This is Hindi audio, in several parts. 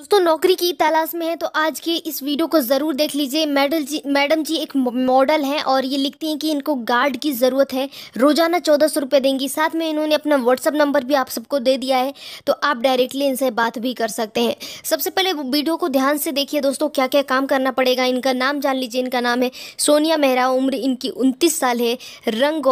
दोस्तों नौकरी की तलाश में है तो आज के इस वीडियो को ज़रूर देख लीजिए मैडल जी मैडम जी एक मॉडल हैं और ये लिखती हैं कि इनको गार्ड की ज़रूरत है रोज़ाना चौदह सौ रुपये देंगी साथ में इन्होंने अपना व्हाट्सअप नंबर भी आप सबको दे दिया है तो आप डायरेक्टली इनसे बात भी कर सकते हैं सबसे पहले वीडियो को ध्यान से देखिए दोस्तों क्या क्या काम करना पड़ेगा इनका नाम जान लीजिए इनका नाम है सोनिया मेहरा उम्र इनकी उनतीस साल है रंग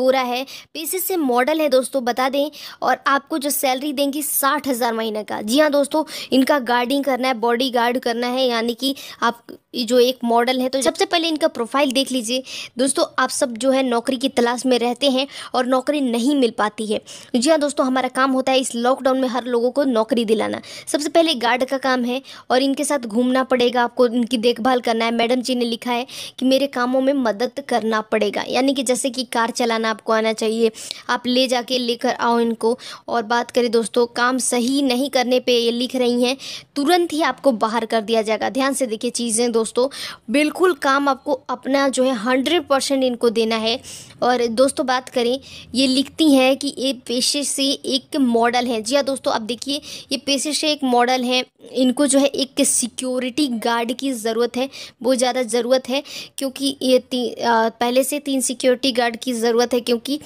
गोरा है पेशे से मॉडल है दोस्तों बता दें और आपको जो सैलरी देंगी साठ महीने का जी हाँ दोस्तों इनका गार्डिंग करना है बॉडी गार्ड करना है यानी कि आप जो एक मॉडल है तो सबसे पहले इनका प्रोफाइल देख लीजिए दोस्तों आप सब जो है नौकरी की तलाश में रहते हैं और नौकरी नहीं मिल पाती है जी हाँ दोस्तों हमारा काम होता है इस लॉकडाउन में हर लोगों को नौकरी दिलाना सबसे पहले गार्ड का काम है और इनके साथ घूमना पड़ेगा आपको इनकी देखभाल करना है मैडम जी ने लिखा है कि मेरे कामों में मदद करना पड़ेगा यानी कि जैसे कि कार चलाना आपको आना चाहिए आप ले जाके लेकर आओ इनको और बात करें दोस्तों काम सही नहीं करने पर ये लिख रही हैं तुरंत ही आपको बाहर कर दिया जाएगा ध्यान से देखिए चीज़ें दोस्तों बिल्कुल काम आपको अपना जो है हंड्रेड परसेंट इनको देना है और दोस्तों बात करें ये लिखती हैं कि ये पेशे से एक मॉडल है जी हाँ दोस्तों आप देखिए ये पेशे से एक मॉडल है इनको जो है एक सिक्योरिटी गार्ड की ज़रूरत है बहुत ज़्यादा ज़रूरत है क्योंकि ये आ, पहले से तीन सिक्योरिटी गार्ड की ज़रूरत है क्योंकि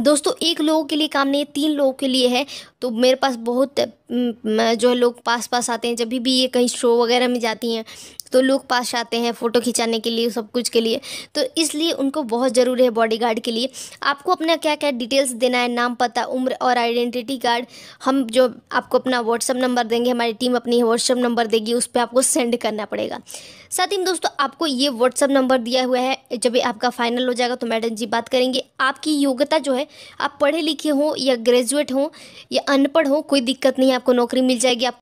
दोस्तों एक लोगों के लिए काम नहीं है तीन लोगों के लिए है तो मेरे पास बहुत जो लोग पास पास आते हैं जब भी ये कहीं शो वगैरह में जाती हैं तो लोग पास आते हैं फ़ोटो खिंचाने के लिए सब कुछ के लिए तो इसलिए उनको बहुत ज़रूरी है बॉडीगार्ड के लिए आपको अपना क्या क्या डिटेल्स देना है नाम पता उम्र और आइडेंटिटी कार्ड हम जो आपको अपना व्हाट्सअप नंबर देंगे हमारी टीम अपनी व्हाट्सअप नंबर देगी उस पर आपको सेंड करना पड़ेगा साथ ही में दोस्तों आपको ये व्हाट्सअप नंबर दिया हुआ है जब आपका फाइनल हो जाएगा तो मैडम जी बात करेंगे आपकी योग्यता जो है आप पढ़े लिखे हों या ग्रेजुएट हों या अनपढ़ हों कोई दिक्कत नहीं आपको नौकरी मिल जाएगी आप